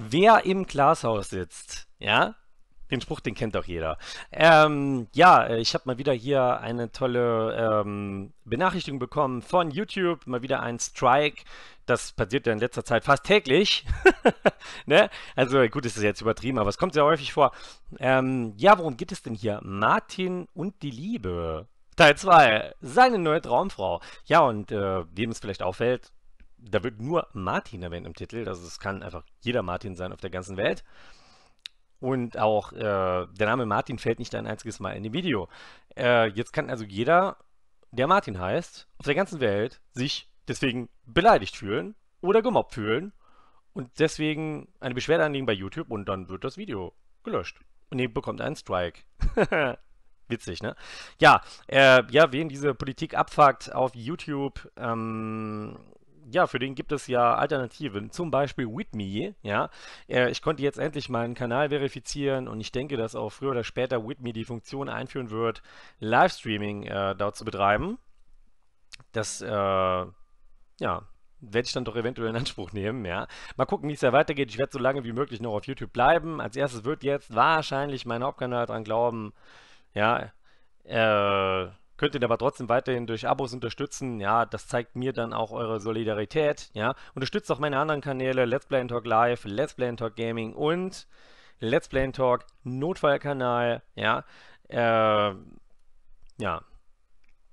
Wer im Glashaus sitzt, ja, den Spruch, den kennt doch jeder. Ähm, ja, äh, ich habe mal wieder hier eine tolle ähm, Benachrichtigung bekommen von YouTube. Mal wieder ein Strike. Das passiert ja in letzter Zeit fast täglich. ne? Also gut, ist es jetzt übertrieben, aber es kommt sehr häufig vor. Ähm, ja, worum geht es denn hier? Martin und die Liebe. Teil 2. Seine neue Traumfrau. Ja, und äh, wem es vielleicht auffällt, da wird nur Martin erwähnt im Titel. Also es kann einfach jeder Martin sein auf der ganzen Welt. Und auch äh, der Name Martin fällt nicht ein einziges Mal in dem Video. Äh, jetzt kann also jeder, der Martin heißt, auf der ganzen Welt sich deswegen beleidigt fühlen oder gemobbt fühlen und deswegen eine Beschwerde anlegen bei YouTube und dann wird das Video gelöscht. Und ihr bekommt einen Strike. Witzig, ne? Ja, äh, ja, wen diese Politik abfuckt auf YouTube, ähm, ja, für den gibt es ja Alternativen, zum Beispiel Whitme. Ja, äh, ich konnte jetzt endlich meinen Kanal verifizieren und ich denke, dass auch früher oder später With Me die Funktion einführen wird, Livestreaming äh, dort zu betreiben. Das, äh, ja, werde ich dann doch eventuell in Anspruch nehmen, ja. Mal gucken, wie es da weitergeht. Ich werde so lange wie möglich noch auf YouTube bleiben. Als erstes wird jetzt wahrscheinlich mein Hauptkanal dran glauben, ja, äh, Könnt ihr aber trotzdem weiterhin durch Abos unterstützen. Ja, das zeigt mir dann auch eure Solidarität. Ja, unterstützt auch meine anderen Kanäle: Let's Play and Talk Live, Let's Play and Talk Gaming und Let's Play and Talk Notfallkanal. Ja, äh, ja.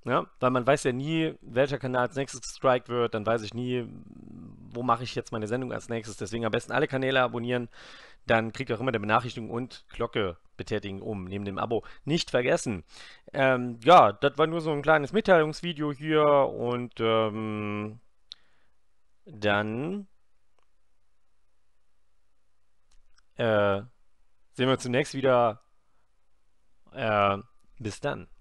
Ja, weil man weiß ja nie, welcher Kanal als nächstes gestrikt wird, dann weiß ich nie, wo mache ich jetzt meine Sendung als nächstes. Deswegen am besten alle Kanäle abonnieren, dann kriegt ihr auch immer eine Benachrichtigung und Glocke betätigen, um neben dem Abo nicht vergessen. Ähm, ja, das war nur so ein kleines Mitteilungsvideo hier und ähm, dann äh, sehen wir uns zunächst wieder. Äh, bis dann.